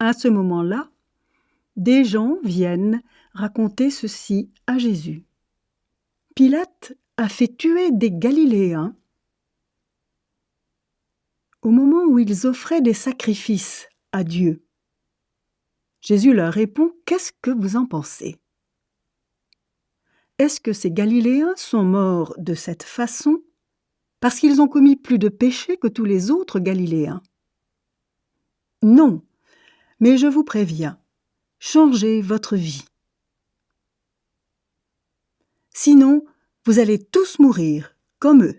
À ce moment-là, des gens viennent raconter ceci à Jésus. Pilate a fait tuer des Galiléens au moment où ils offraient des sacrifices à Dieu. Jésus leur répond Qu'est-ce que vous en pensez Est-ce que ces Galiléens sont morts de cette façon parce qu'ils ont commis plus de péchés que tous les autres Galiléens Non, mais je vous préviens, changez votre vie. Sinon, vous allez tous mourir, comme eux.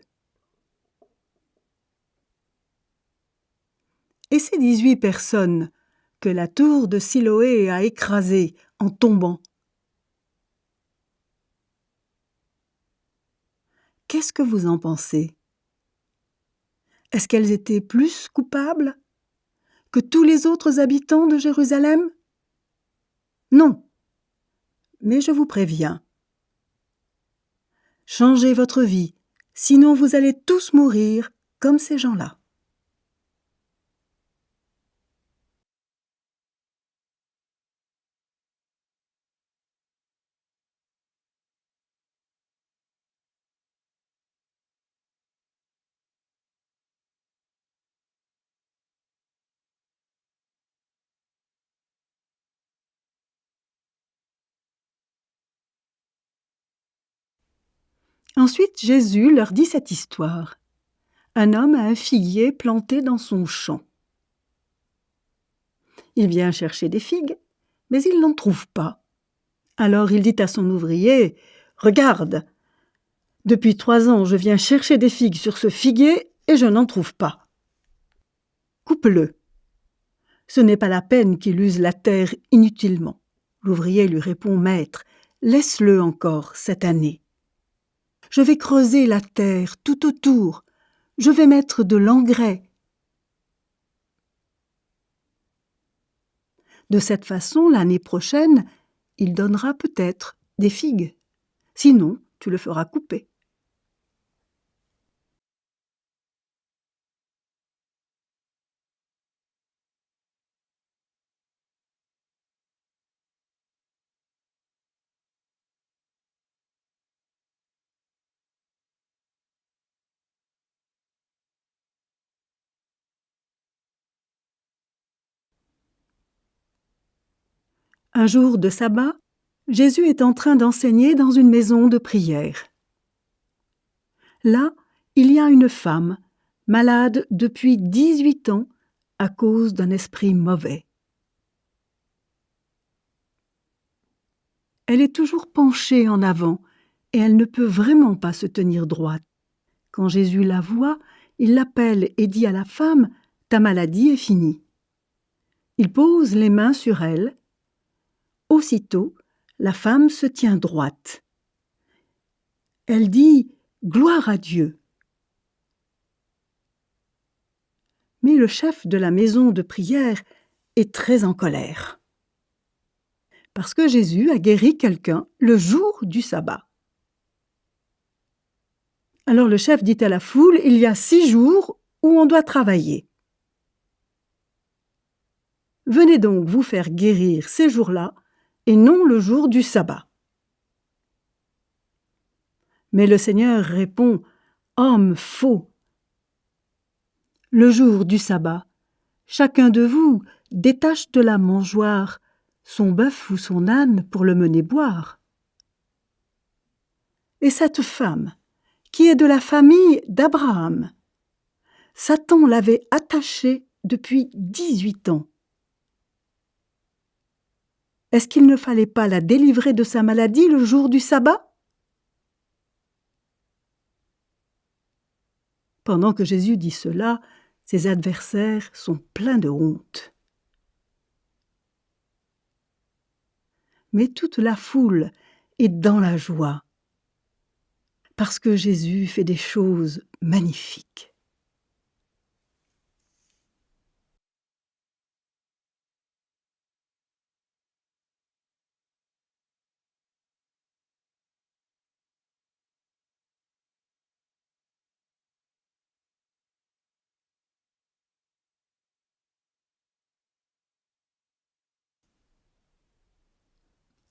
Et ces 18 personnes que la tour de Siloé a écrasées en tombant, qu'est-ce que vous en pensez Est-ce qu'elles étaient plus coupables que tous les autres habitants de Jérusalem Non. Mais je vous préviens. Changez votre vie, sinon vous allez tous mourir comme ces gens-là. Ensuite Jésus leur dit cette histoire. Un homme a un figuier planté dans son champ. Il vient chercher des figues, mais il n'en trouve pas. Alors il dit à son ouvrier, Regarde, depuis trois ans je viens chercher des figues sur ce figuier et je n'en trouve pas. Coupe-le. Ce n'est pas la peine qu'il use la terre inutilement. L'ouvrier lui répond, Maître, laisse-le encore cette année je vais creuser la terre tout autour, je vais mettre de l'engrais. De cette façon, l'année prochaine, il donnera peut-être des figues. Sinon, tu le feras couper. Un jour de sabbat, Jésus est en train d'enseigner dans une maison de prière. Là, il y a une femme, malade depuis 18 ans à cause d'un esprit mauvais. Elle est toujours penchée en avant et elle ne peut vraiment pas se tenir droite. Quand Jésus la voit, il l'appelle et dit à la femme Ta maladie est finie. Il pose les mains sur elle Aussitôt, la femme se tient droite. Elle dit Gloire à Dieu. Mais le chef de la maison de prière est très en colère. Parce que Jésus a guéri quelqu'un le jour du sabbat. Alors le chef dit à la foule, il y a six jours où on doit travailler. Venez donc vous faire guérir ces jours-là et non le jour du sabbat. Mais le Seigneur répond, Homme faux, le jour du sabbat, chacun de vous détache de la mangeoire son bœuf ou son âne pour le mener boire. Et cette femme, qui est de la famille d'Abraham, Satan l'avait attachée depuis dix-huit ans est-ce qu'il ne fallait pas la délivrer de sa maladie le jour du sabbat Pendant que Jésus dit cela, ses adversaires sont pleins de honte. Mais toute la foule est dans la joie, parce que Jésus fait des choses magnifiques.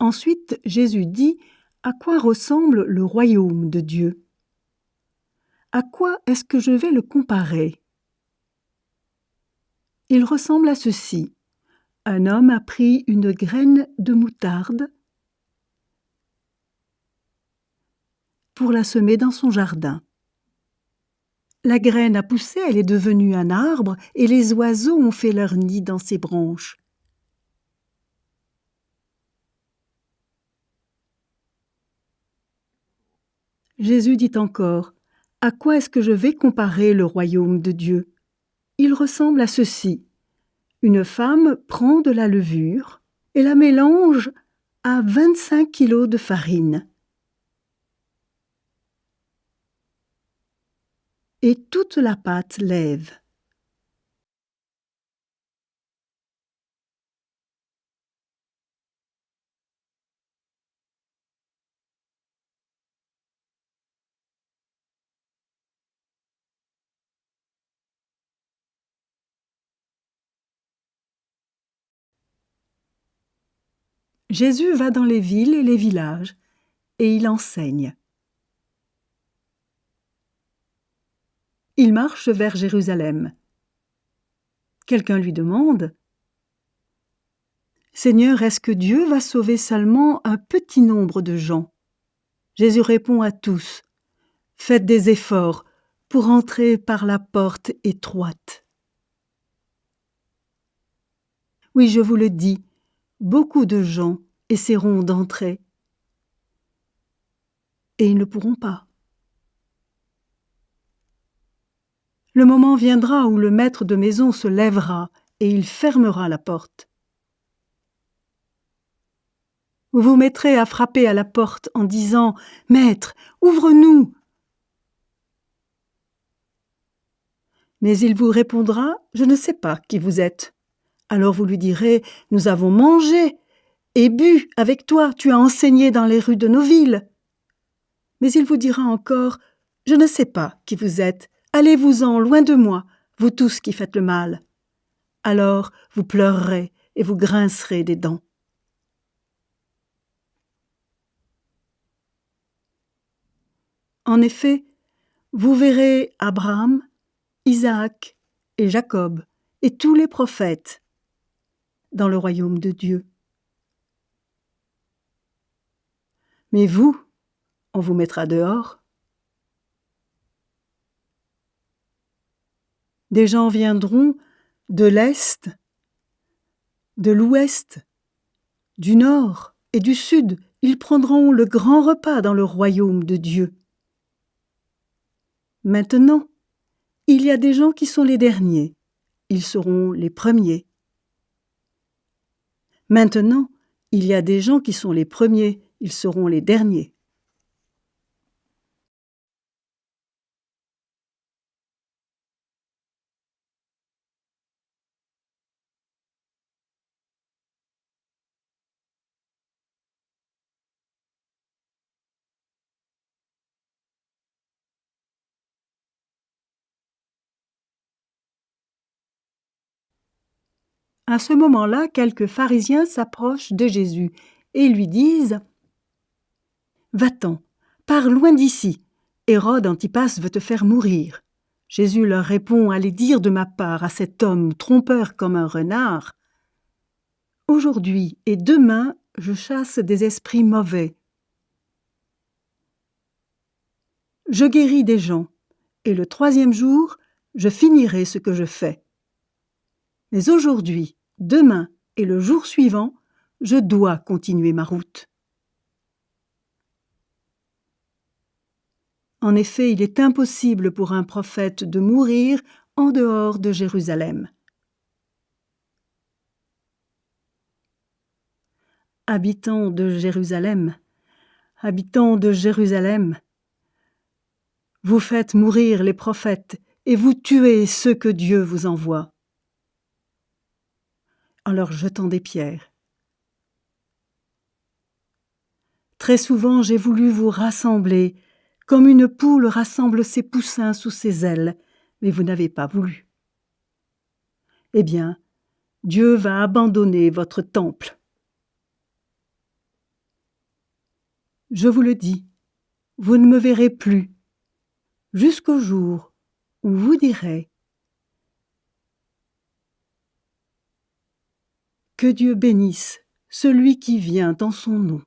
Ensuite, Jésus dit À quoi ressemble le royaume de Dieu À quoi est-ce que je vais le comparer Il ressemble à ceci. Un homme a pris une graine de moutarde pour la semer dans son jardin. La graine a poussé, elle est devenue un arbre, et les oiseaux ont fait leur nid dans ses branches. Jésus dit encore, À quoi est-ce que je vais comparer le royaume de Dieu Il ressemble à ceci. Une femme prend de la levure et la mélange à 25 kilos de farine. Et toute la pâte lève. Jésus va dans les villes et les villages, et il enseigne. Il marche vers Jérusalem. Quelqu'un lui demande Seigneur, est-ce que Dieu va sauver seulement un petit nombre de gens Jésus répond à tous Faites des efforts pour entrer par la porte étroite. Oui, je vous le dis, beaucoup de gens essaieront d'entrer et ils ne pourront pas. Le moment viendra où le maître de maison se lèvera et il fermera la porte. Vous vous mettrez à frapper à la porte en disant Maître, ouvre-nous Mais il vous répondra Je ne sais pas qui vous êtes. Alors vous lui direz Nous avons mangé et bu avec toi, tu as enseigné dans les rues de nos villes. Mais il vous dira encore Je ne sais pas qui vous êtes, allez-vous-en loin de moi, vous tous qui faites le mal. Alors vous pleurerez et vous grincerez des dents. En effet, vous verrez Abraham, Isaac et Jacob et tous les prophètes dans le royaume de Dieu. Mais vous, on vous mettra dehors. Des gens viendront de l'Est, de l'Ouest, du Nord et du Sud. Ils prendront le grand repas dans le royaume de Dieu. Maintenant, il y a des gens qui sont les derniers. Ils seront les premiers. Maintenant, il y a des gens qui sont les premiers, ils seront les derniers. À ce moment-là, quelques pharisiens s'approchent de Jésus et lui disent Va-t'en, pars loin d'ici. Hérode Antipas veut te faire mourir. Jésus leur répond Allez dire de ma part à cet homme trompeur comme un renard. Aujourd'hui et demain, je chasse des esprits mauvais. Je guéris des gens, et le troisième jour, je finirai ce que je fais. Mais aujourd'hui demain et le jour suivant, je dois continuer ma route. En effet, il est impossible pour un prophète de mourir en dehors de Jérusalem. Habitants de Jérusalem, habitants de Jérusalem, vous faites mourir les prophètes et vous tuez ceux que Dieu vous envoie en leur jetant des pierres. Très souvent j'ai voulu vous rassembler, comme une poule rassemble ses poussins sous ses ailes, mais vous n'avez pas voulu. Eh bien, Dieu va abandonner votre temple. Je vous le dis, vous ne me verrez plus, jusqu'au jour où vous direz Que Dieu bénisse celui qui vient en son nom.